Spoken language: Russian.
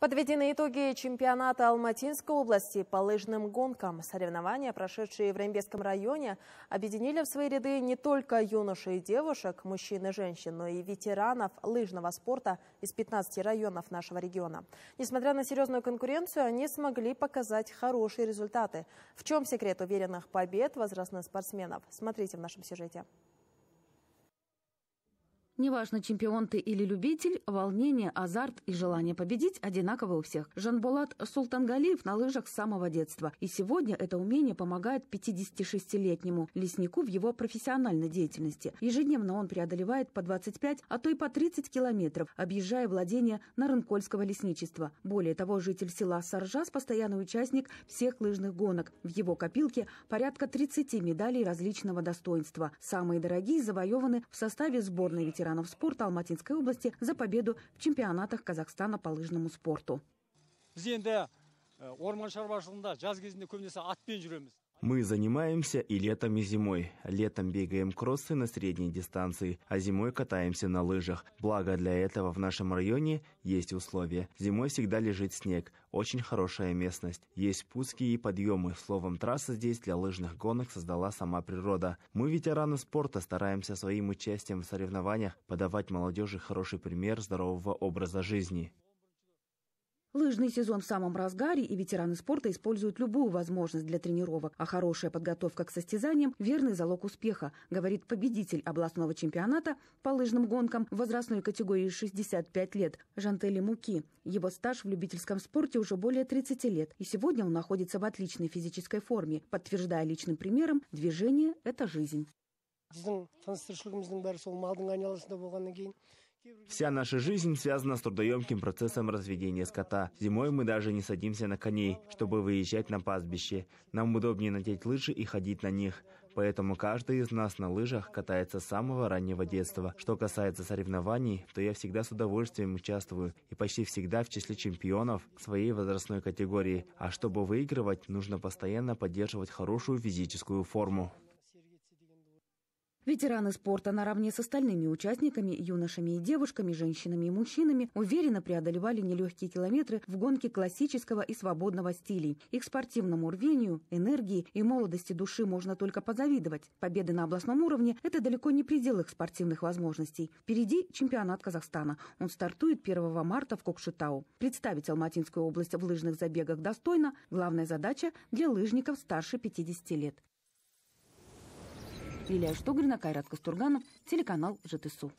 Подведены итоги чемпионата Алматинской области по лыжным гонкам. Соревнования, прошедшие в Рембесском районе, объединили в свои ряды не только юношей и девушек, мужчин и женщин, но и ветеранов лыжного спорта из 15 районов нашего региона. Несмотря на серьезную конкуренцию, они смогли показать хорошие результаты. В чем секрет уверенных побед возрастных спортсменов? Смотрите в нашем сюжете. Неважно, чемпион ты или любитель, волнение, азарт и желание победить одинаково у всех. Жанбулат Султангалиев на лыжах с самого детства. И сегодня это умение помогает 56-летнему леснику в его профессиональной деятельности. Ежедневно он преодолевает по 25, а то и по 30 километров, объезжая владение Нарынкольского лесничества. Более того, житель села Саржас – постоянный участник всех лыжных гонок. В его копилке порядка 30 медалей различного достоинства. Самые дорогие завоеваны в составе сборной ветеранов ветеранов спорта Алматинской области за победу в чемпионатах Казахстана по лыжному спорту. біз э, орман шаруашылығында жаз кезінде көбінесе атпен жүреміз мы занимаемся и летом, и зимой. Летом бегаем кроссы на средней дистанции, а зимой катаемся на лыжах. Благо для этого в нашем районе есть условия. Зимой всегда лежит снег. Очень хорошая местность. Есть пуски и подъемы. Словом, трасса здесь для лыжных гонок создала сама природа. Мы, ветераны спорта, стараемся своим участием в соревнованиях подавать молодежи хороший пример здорового образа жизни. Лыжный сезон в самом разгаре, и ветераны спорта используют любую возможность для тренировок, а хорошая подготовка к состязаниям – верный залог успеха, говорит победитель областного чемпионата по лыжным гонкам в возрастной категории 65 лет Жантели Муки. Его стаж в любительском спорте уже более 30 лет, и сегодня он находится в отличной физической форме, подтверждая личным примером «движение – это жизнь». Вся наша жизнь связана с трудоемким процессом разведения скота. Зимой мы даже не садимся на коней, чтобы выезжать на пастбище. Нам удобнее надеть лыжи и ходить на них. Поэтому каждый из нас на лыжах катается с самого раннего детства. Что касается соревнований, то я всегда с удовольствием участвую и почти всегда в числе чемпионов своей возрастной категории. А чтобы выигрывать, нужно постоянно поддерживать хорошую физическую форму. Ветераны спорта наравне с остальными участниками, юношами и девушками, женщинами и мужчинами, уверенно преодолевали нелегкие километры в гонке классического и свободного стилей. Их спортивному рвению, энергии и молодости души можно только позавидовать. Победы на областном уровне – это далеко не предел их спортивных возможностей. Впереди чемпионат Казахстана. Он стартует 1 марта в Кокшетау. Представить Алматинскую область в лыжных забегах достойно – главная задача для лыжников старше 50 лет. Лилия Штогрина, Кайрат Кастурганов, телеканал ЖТСУ.